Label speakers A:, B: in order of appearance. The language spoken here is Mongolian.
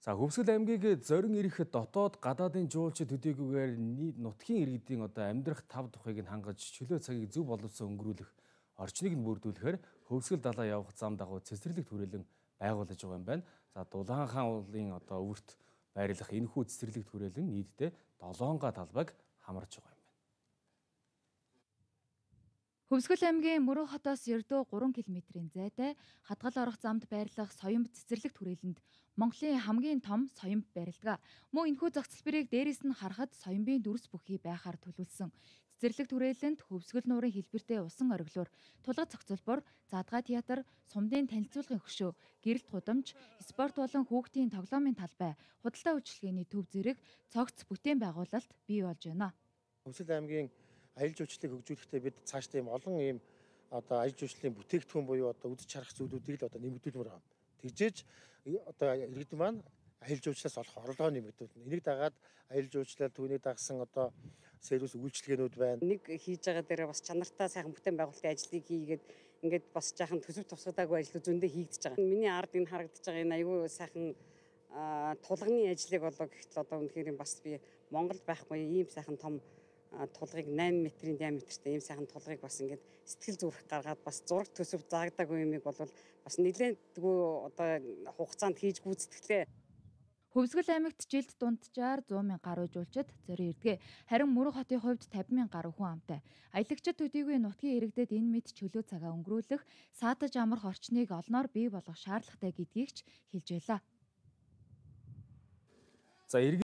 A: За Хөвсгөл аймгийг зорин ирэх дотоод гадаадын жуулчид төдийгүйгээр нутгийн иргэдийн одоо амьдрах тав тухыг нь хангаж чөлөө цагийг зөв боловсон өнгөрүүлэх орчныг нь бүрдүүлэхээр Хөвсгөл далаа явах зам дагуу цэцэрлэг төрөлн байгуулж байгаа юм байна. За Дулаан хаан уулын одоо өвөрт байрлах энэхүү цэцэрлэг төрөлн нийтдээ 7 га талбайг хамарж байгаа юм.
B: Хөвсгөл аймгийн Мөрөн хотоос ердөө 3 км-ийн зайтай хадгал орох замд байрлах соёмб цэцэрлэгт хүрээлэнд Монголын хамгийн том соёмб барилдгаа. Мөн энэхүү зохицол бэрийг дээрээс нь харахад соёмбын дүрс бүхий байхаар төлөвлөсөн. Цэцэрлэг хүрээлэнд хөвсгөл нуурын хэлбэртэй усан ориглуур, тулгад зохицолбор, задгаа театр, сумдын танилцуулгын хөшөө, гэрэлт худамж, спорт болон хүүхдийн тоглоомын талбай, худалдаа үйлчилгээний төв зэрэг цогц бүтээн байгуулалт бий болж байна.
C: Хөвсгөл аймгийн ажил жуулчлалыг хөгжүүлэхдээ бид цаашдаа ийм олон ийм одоо ажил жуулчлалын бүтээгдэхүүн буюу одоо үзэж харах зүйлүүдийг л одоо нэмэгдүүлмээр байгаа. Тэгжээж одоо иргэд маань ажил жуулчлалаас олох орлогоо нэмэгдүүлнэ. Энийг дагаад ажил жуулчлал түүнийг дагсан одоо
D: сервис үйлчилгээнүүд байна. Нэг хийж байгаа дээрээ бас чанартай сайхан бүтээн байгуулалтын ажлыг хийгээд ингээд бас жаахан төсөв тусгадаагүй ажлууд зөндөө хийгдэж байгаа. Миний ард энэ харагдаж байгаа энэ аюу сайхан тулгын ажлыг болоо гэхдээ одоо үнэхээр бас би Монголд байхгүй ийм сайхан том тулгыг 8 метрийн диаметртэй ийм сайхан тулгыг бас ингээд сэтгэл зүрх гаргаад бас зураг төсөв заагдаагүй юмыг бол бас нэлээдгүй одоо хугацаанд хийж гүйцэтгэлээ.
B: Хөвсгөл аймагт жилд дунджаар 100 мянган гаруй жуулчд зөрийн ирдэг. Харин Мөрөг хотын хувьд 50 мянган гаруй хүн амтай. Аялагчид төдийгүй нутгийн иргэдэд энэ мэд чөлөө цагаа өнгөрүүлэх, саатаж амрах орчныг олноор бий болгох шаардлагатай гэдгийг ч хэлж байлаа.
A: За